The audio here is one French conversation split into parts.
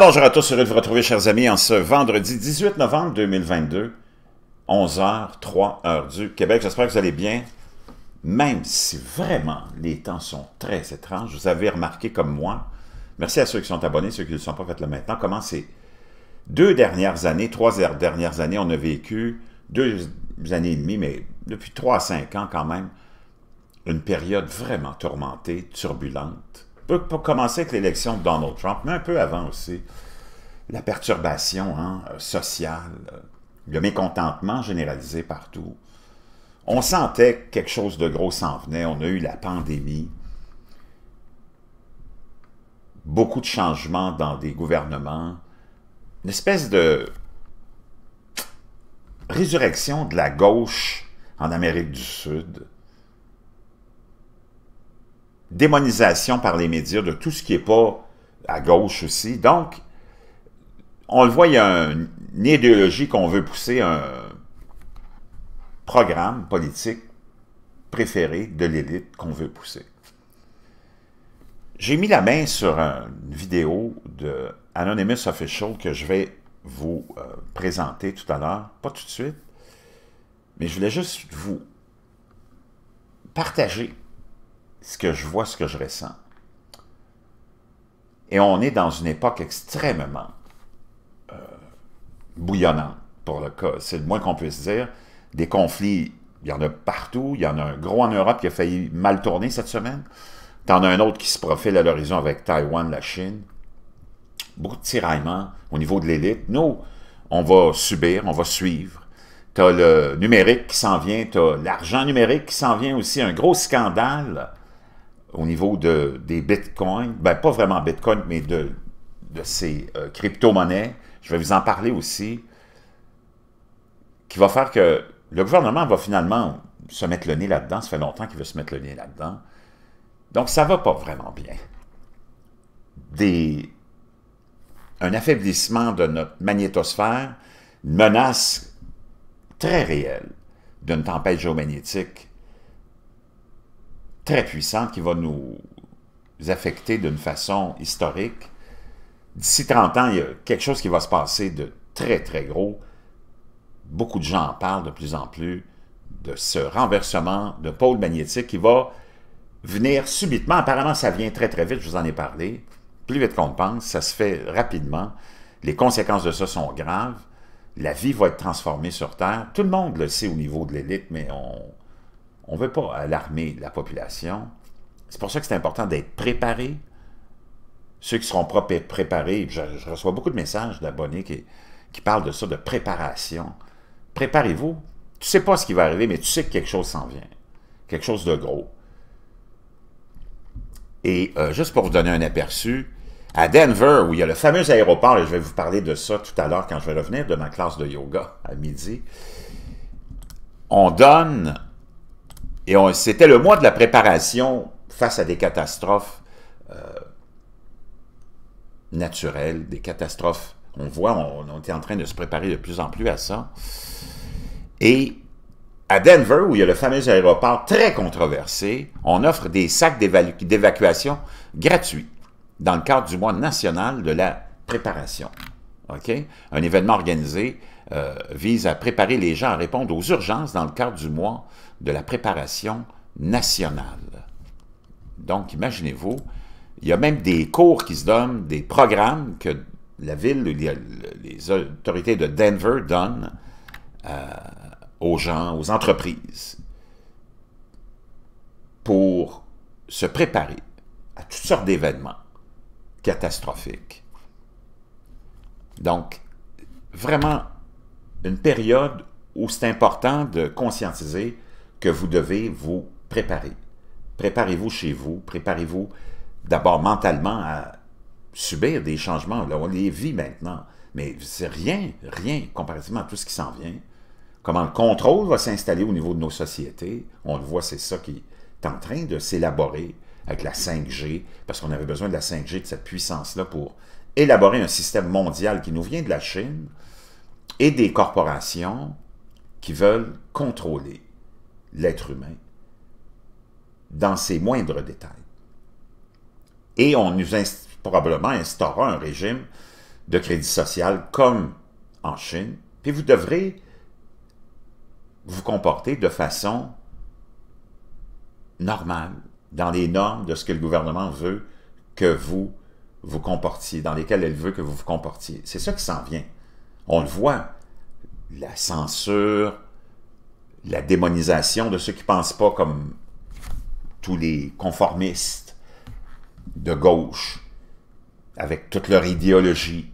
bonjour à tous, heureux de vous retrouver chers amis en ce vendredi 18 novembre 2022, 11h, 3 h du Québec. J'espère que vous allez bien, même si vraiment les temps sont très étranges. Vous avez remarqué comme moi, merci à ceux qui sont abonnés, ceux qui ne sont pas, faites-le maintenant, comment ces deux dernières années, trois dernières années, on a vécu deux années et demie, mais depuis trois à cinq ans quand même, une période vraiment tourmentée, turbulente, peut commencer avec l'élection de Donald Trump, mais un peu avant aussi. La perturbation hein, euh, sociale, euh, le mécontentement généralisé partout. On sentait que quelque chose de gros s'en venait. On a eu la pandémie. Beaucoup de changements dans des gouvernements. Une espèce de résurrection de la gauche en Amérique du Sud démonisation par les médias de tout ce qui n'est pas à gauche aussi. Donc, on le voit, il y a une idéologie qu'on veut pousser, un programme politique préféré de l'élite qu'on veut pousser. J'ai mis la main sur une vidéo de Anonymous Official que je vais vous euh, présenter tout à l'heure, pas tout de suite, mais je voulais juste vous partager ce que je vois, ce que je ressens. Et on est dans une époque extrêmement euh, bouillonnante, pour le cas, c'est le moins qu'on puisse dire. Des conflits, il y en a partout. Il y en a un gros en Europe qui a failli mal tourner cette semaine. en as un autre qui se profile à l'horizon avec Taïwan, la Chine. Beaucoup de tiraillements au niveau de l'élite. Nous, on va subir, on va suivre. T'as le numérique qui s'en vient, t'as l'argent numérique qui s'en vient aussi. Un gros scandale au niveau de, des bitcoins, ben pas vraiment bitcoin, mais de, de ces euh, crypto-monnaies, je vais vous en parler aussi, qui va faire que le gouvernement va finalement se mettre le nez là-dedans. Ça fait longtemps qu'il veut se mettre le nez là-dedans. Donc, ça va pas vraiment bien. Des, un affaiblissement de notre magnétosphère, une menace très réelle d'une tempête géomagnétique très puissante qui va nous affecter d'une façon historique. D'ici 30 ans, il y a quelque chose qui va se passer de très, très gros. Beaucoup de gens en parlent de plus en plus de ce renversement de pôle magnétique qui va venir subitement. Apparemment, ça vient très, très vite, je vous en ai parlé. Plus vite qu'on pense, ça se fait rapidement. Les conséquences de ça sont graves. La vie va être transformée sur Terre. Tout le monde le sait au niveau de l'élite, mais on, on ne veut pas alarmer la population. C'est pour ça que c'est important d'être préparé. Ceux qui seront pas préparés, je, reçois beaucoup de messages d'abonnés qui, qui parlent de ça, de préparation. Préparez-vous. Tu ne sais pas ce qui va arriver, mais tu sais que quelque chose s'en vient. Quelque chose de gros. Et euh, juste pour vous donner un aperçu, à Denver, où il y a le fameux aéroport, et je vais vous parler de ça tout à l'heure quand je vais revenir de ma classe de yoga à midi, on donne et c'était le mois de la préparation face à des catastrophes euh, naturelles, des catastrophes. On voit, on, était en train de se préparer de plus en plus à ça. Et à Denver, où il y a le fameux aéroport très controversé, on offre des sacs d'évacuation gratuits dans le cadre du mois national de la préparation. Un événement organisé euh, vise à préparer les gens à répondre aux urgences dans le cadre du mois de la préparation nationale. Donc, imaginez-vous, il y a même des cours qui se donnent, des programmes que la ville, les autorités de Denver donnent euh, aux gens, aux entreprises, pour se préparer à toutes sortes d'événements catastrophiques. Donc, vraiment, une période où c'est important de conscientiser que vous devez vous préparer. Préparez-vous chez vous, préparez-vous d'abord mentalement à subir des changements. Là, on les vit maintenant, mais c'est rien, rien comparativement à tout ce qui s'en vient. Comment le contrôle va s'installer au niveau de nos sociétés, on le voit, c'est ça qui est en train de s'élaborer avec la 5G, parce qu'on avait besoin de la 5G, de cette puissance-là pour élaborer un système mondial qui nous vient de la Chine et des corporations qui veulent contrôler l'être humain dans ses moindres détails. Et on nous probablement instaurera un régime de crédit social comme en Chine, puis vous devrez vous comporter de façon normale, dans les normes de ce que le gouvernement veut que vous vous comportiez, dans lesquelles elle veut que vous vous comportiez. C'est ça qui s'en vient. On le voit. La censure, la démonisation de ceux qui ne pensent pas comme tous les conformistes de gauche, avec toute leur idéologie.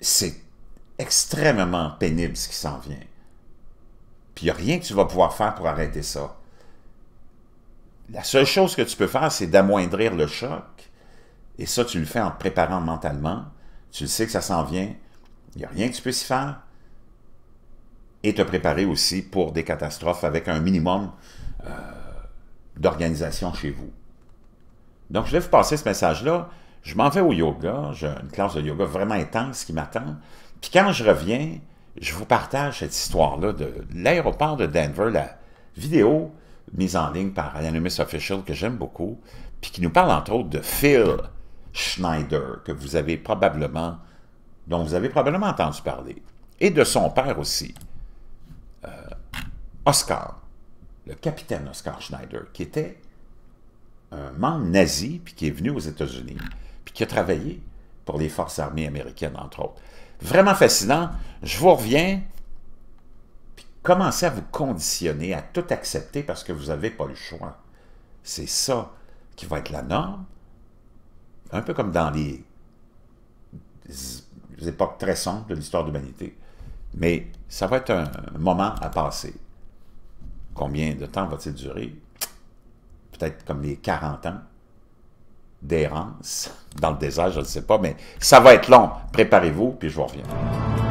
C'est extrêmement pénible ce qui s'en vient. Puis il n'y a rien que tu vas pouvoir faire pour arrêter ça. La seule chose que tu peux faire, c'est d'amoindrir le choc. Et ça, tu le fais en te préparant mentalement. Tu le sais que ça s'en vient. Il n'y a rien que tu puisses faire et te préparer aussi pour des catastrophes avec un minimum euh, d'organisation chez vous. Donc, je vais vous passer ce message-là. Je m'en vais au yoga, j'ai une classe de yoga vraiment intense qui m'attend. Puis quand je reviens, je vous partage cette histoire-là de l'aéroport de Denver, la vidéo mise en ligne par Anonymous Official que j'aime beaucoup, puis qui nous parle entre autres de Phil Schneider, que vous avez probablement, dont vous avez probablement entendu parler, et de son père aussi. Oscar, le capitaine Oscar Schneider, qui était un membre nazi, puis qui est venu aux États-Unis, puis qui a travaillé pour les forces armées américaines, entre autres. Vraiment fascinant. Je vous reviens, puis commencez à vous conditionner, à tout accepter, parce que vous n'avez pas le choix. C'est ça qui va être la norme, un peu comme dans les, les époques très sombres de l'histoire de l'humanité. Mais ça va être un moment à passer. Combien de temps va-t-il durer? Peut-être comme les 40 ans d'errance dans le désert, je ne sais pas, mais ça va être long. Préparez-vous, puis je vous reviens.